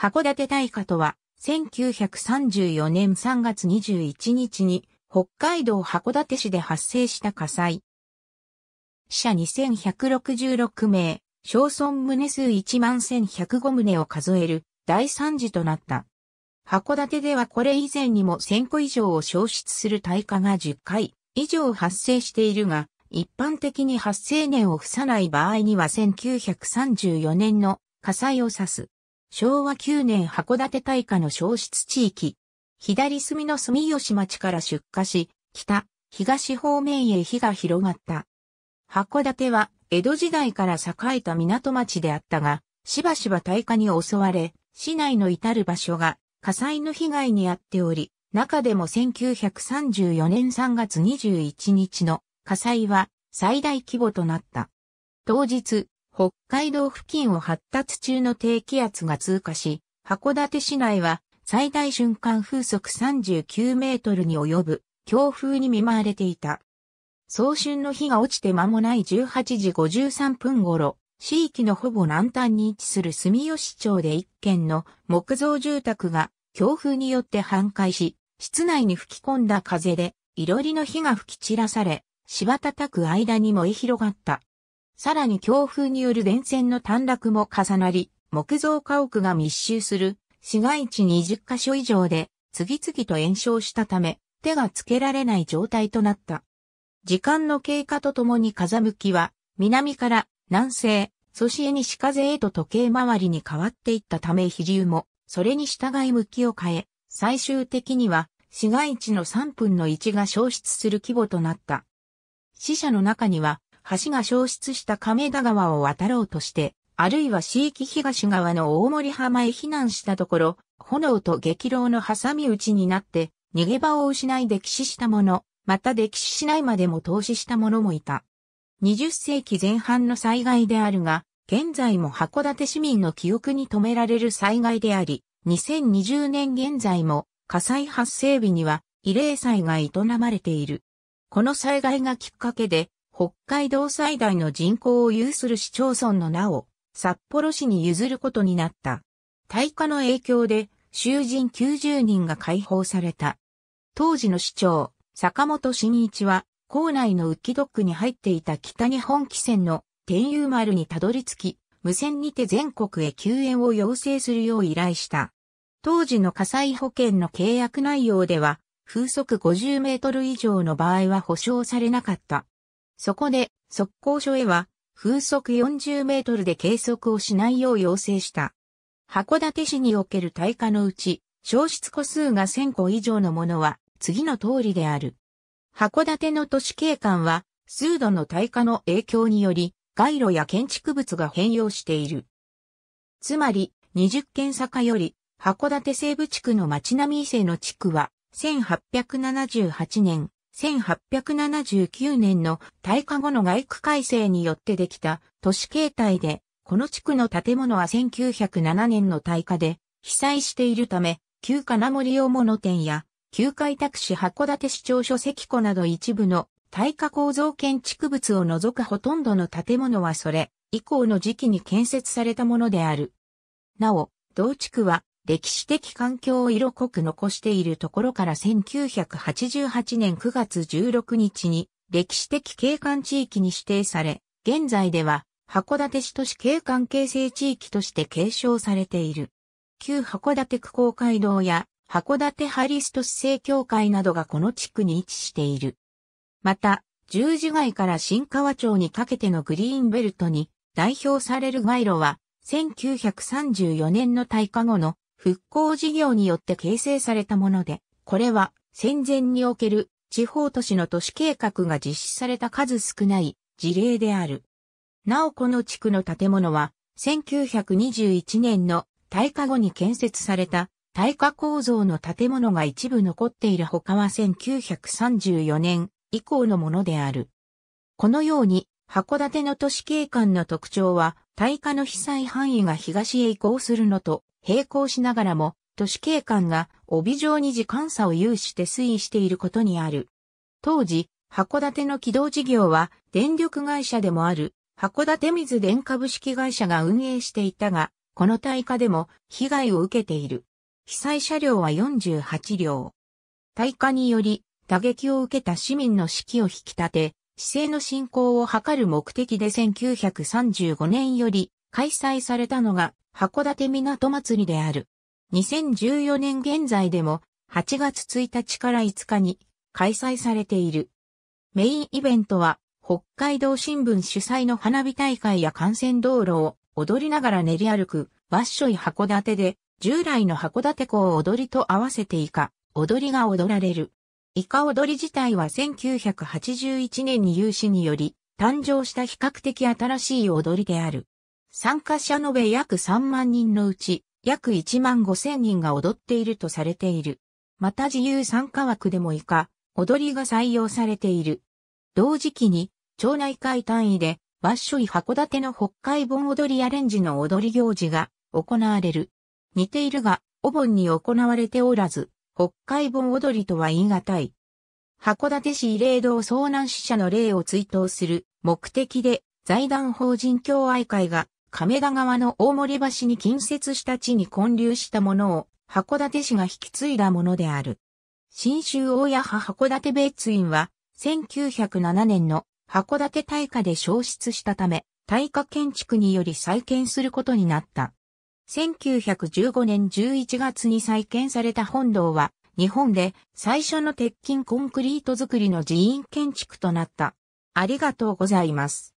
函館大火とは、1934年3月21日に、北海道函館市で発生した火災。死者2166名、焼村棟数11105棟を数える大惨事となった。函館ではこれ以前にも1000個以上を消失する大火が10回以上発生しているが、一般的に発生年を付さない場合には1934年の火災を指す。昭和9年函館大火の消失地域、左隅の住吉町から出火し、北、東方面へ火が広がった。函館は江戸時代から栄えた港町であったが、しばしば大火に襲われ、市内の至る場所が火災の被害に遭っており、中でも1934年3月21日の火災は最大規模となった。当日、北海道付近を発達中の低気圧が通過し、函館市内は最大瞬間風速39メートルに及ぶ強風に見舞われていた。早春の日が落ちて間もない18時53分頃、地域のほぼ南端に位置する住吉町で一軒の木造住宅が強風によって半壊し、室内に吹き込んだ風で、いろりの火が吹き散らされ、芝叩く間に燃え広がった。さらに強風による電線の短絡も重なり、木造家屋が密集する市街地20カ所以上で次々と延焼したため、手がつけられない状態となった。時間の経過とともに風向きは南から南西、そして西風へと時計回りに変わっていったため飛流もそれに従い向きを変え、最終的には市街地の3分の1が消失する規模となった。死者の中には橋が消失した亀田川を渡ろうとして、あるいは地域東側の大森浜へ避難したところ、炎と激浪の挟み撃ちになって、逃げ場を失い溺死した者、また溺死しないまでも投資した者もいた。20世紀前半の災害であるが、現在も函館市民の記憶に留められる災害であり、2020年現在も火災発生日には異例祭が営まれている。この災害がきっかけで北海道最大の人口を有する市町村の名を札幌市に譲ることになった。大火の影響で囚人90人が解放された。当時の市長、坂本慎一は、校内の浮きドックに入っていた北日本汽船の天佑丸にたどり着き、無線にて全国へ救援を要請するよう依頼した。当時の火災保険の契約内容では、風速50メートル以上の場合は保証されなかった。そこで、速攻所へは、風速40メートルで計測をしないよう要請した。函館市における耐火のうち、消失個数が1000個以上のものは、次の通りである。函館の都市景観は、数度の耐火の影響により、街路や建築物が変容している。つまり、20軒坂より、函館西部地区の町並み伊勢の地区は、1878年、1879年の大化後の外区改正によってできた都市形態で、この地区の建物は1907年の大化で被災しているため、旧金森大物店や、旧開拓市函館市庁書籍庫など一部の大火構造建築物を除くほとんどの建物はそれ以降の時期に建設されたものである。なお、同地区は歴史的環境を色濃く残しているところから1988年9月16日に歴史的景観地域に指定され、現在では函館市都市景観形成地域として継承されている。旧函館区公会堂や函館ハリスト市政協会などがこの地区に位置している。また、十字街から新川町にかけてのグリーンベルトに代表される街路は、1934年の大化後の復興事業によって形成されたもので、これは戦前における地方都市の都市計画が実施された数少ない事例である。なおこの地区の建物は1921年の大火後に建設された大火構造の建物が一部残っている他は1934年以降のものである。このように函館の都市景観の特徴は大火の被災範囲が東へ移行するのと並行しながらも、都市景観が帯状に時間差を有して推移していることにある。当時、函館の軌道事業は電力会社でもある函館水電株式会社が運営していたが、この対価でも被害を受けている。被災車両は48両。大火により打撃を受けた市民の士気を引き立て、市政の振興を図る目的で1935年より開催されたのが函館港祭りである。2014年現在でも8月1日から5日に開催されている。メインイベントは北海道新聞主催の花火大会や幹線道路を踊りながら練り歩くワッショイ函館で従来の函館港踊りと合わせてイカ踊りが踊られる。イカ踊り自体は1981年に有志により誕生した比較的新しい踊りである。参加者延べ約3万人のうち、約1万5千人が踊っているとされている。また自由参加枠でも以下、踊りが採用されている。同時期に、町内会単位で、バッショイ函館の北海盆踊りアレンジの踊り行事が行われる。似ているが、お盆に行われておらず、北海盆踊りとは言い難い。函館市慰霊堂遭難死者の霊を追悼する目的で財団法人協愛会が亀田川の大森橋に近接した地に建立したものを、函館市が引き継いだものである。新州大谷派函館別院は、1907年の函館大火で消失したため、大火建築により再建することになった。1915年11月に再建された本堂は、日本で最初の鉄筋コンクリート造りの寺院建築となった。ありがとうございます。